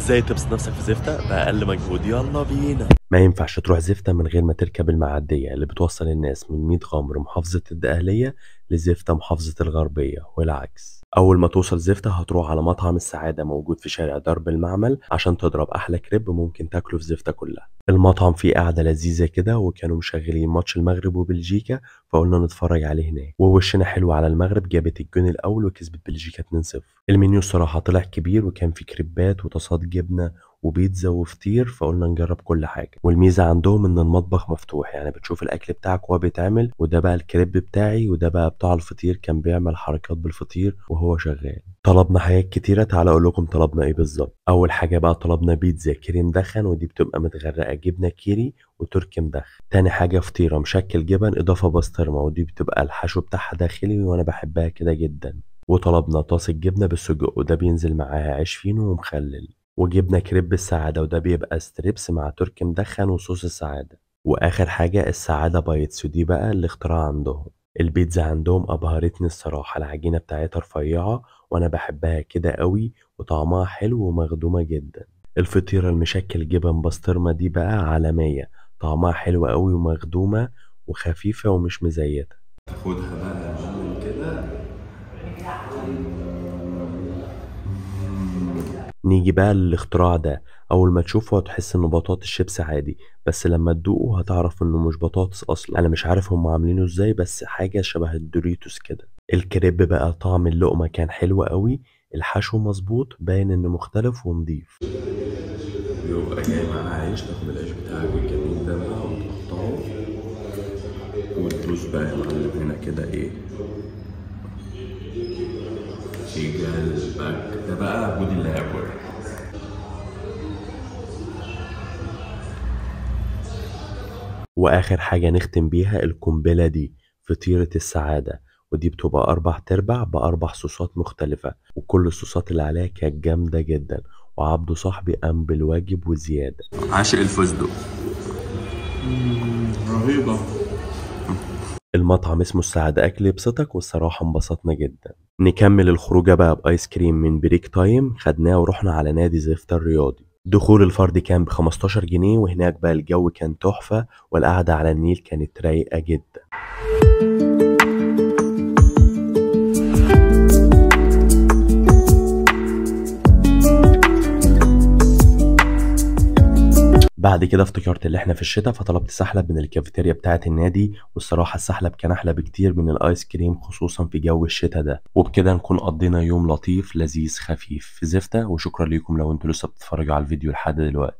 ازاي تبسط نفسك في زفتة بأقل مجهود يلا بينا ما ينفعش تروح زفتة من غير ما تركب المعدية اللي بتوصل الناس من 100 غمر محافظة الدقهلية لزفتة محافظة الغربية والعكس أول ما توصل زفتة هتروح على مطعم السعادة موجود في شارع درب المعمل عشان تضرب أحلى كريب ممكن تاكله في زفتة كلها المطعم فيه قعدة لذيذة كده وكانوا مشغلين ماتش المغرب وبلجيكا فقلنا نتفرج عليه هناك ووشنا حلو على المغرب جابت الجون الأول وكسبت بلجيكا 2-0 المنيو الصراحة طلع كبير وكان فيه كريبات وطاسات جبنة وبيتزا وفطير فقلنا نجرب كل حاجه والميزه عندهم ان المطبخ مفتوح يعني بتشوف الاكل بتاعك وهو بيتعمل وده بقى الكريب بتاعي وده بقى بتاع الفطير كان بيعمل حركات بالفطير وهو شغال طلبنا حاجات كتيره تعالى اقول لكم طلبنا ايه بالظبط اول حاجه بقى طلبنا بيتزا كريم دخن ودي بتبقى متغرقه جبنه كيري وتركي مدخن تاني حاجه فطيره مشكل جبن اضافه بسطرمه ودي بتبقى الحشو بتاعها داخلي وانا بحبها كده جدا وطلبنا طاسه جبنه بالسجق وده بينزل معاها عيش فينو ومخلل وجبنا كريب السعادة وده بيبقى ستريبس مع تركي مدخن وصوص السعادة وآخر حاجة السعادة بايتس ودي بقى الاختراع عندهم البيتزا عندهم أبهرتني الصراحة العجينة بتاعتها رفيعة وأنا بحبها كده قوي وطعمها حلو ومخدومة جدا الفطيرة المشكل جبن بسترما دي بقى عالمية طعمها حلو قوي ومخدومة وخفيفة ومش مزيتة تاخدها بقى نيجي بقى للاختراع ده اول ما تشوفه هتحس انه بطاطس شيبس عادي بس لما تدوقه هتعرف انه مش بطاطس اصلا انا مش عارف هم عاملينه ازاي بس حاجه شبه الدوريتوس كده الكريب بقى طعم اللقمه كان حلو قوي الحشو مظبوط باين انه مختلف ونضيف جاي عيش تاخد العيش بتاعك الجميل ده بقى وتقطعه بقى يا معلم هنا كده ايه يجي الباك ده بقى بودي اللي هياكل واخر حاجه نختم بيها القنبله دي فطيره السعاده ودي بتبقى أربع تربع بأربع صوصات مختلفة وكل الصوصات اللي عليها كانت جامدة جدا وعبده صاحبي قام بالواجب وزيادة عاشق الفستق رهيبة المطعم اسمه السعادة أكل يبسطك والصراحة انبسطنا جدا نكمل الخروجة بقى بآيس كريم من بريك تايم خدناه ورحنا على نادي زفت الرياضي دخول الفرد كان 15 جنيه وهناك بقى الجو كان تحفة والقعدة على النيل كانت رايقة جدا بعد كده افتكرت اللي احنا في الشتاء فطلبت سحلب من الكافيتيريا بتاعة النادي والصراحة السحلب كان أحلى بكتير من الآيس كريم خصوصا في جو الشتاء ده وبكده نكون قضينا يوم لطيف لذيذ خفيف في زفتة وشكرا ليكم لو انتوا لسه بتتفرجوا على الفيديو لحد دلوقتي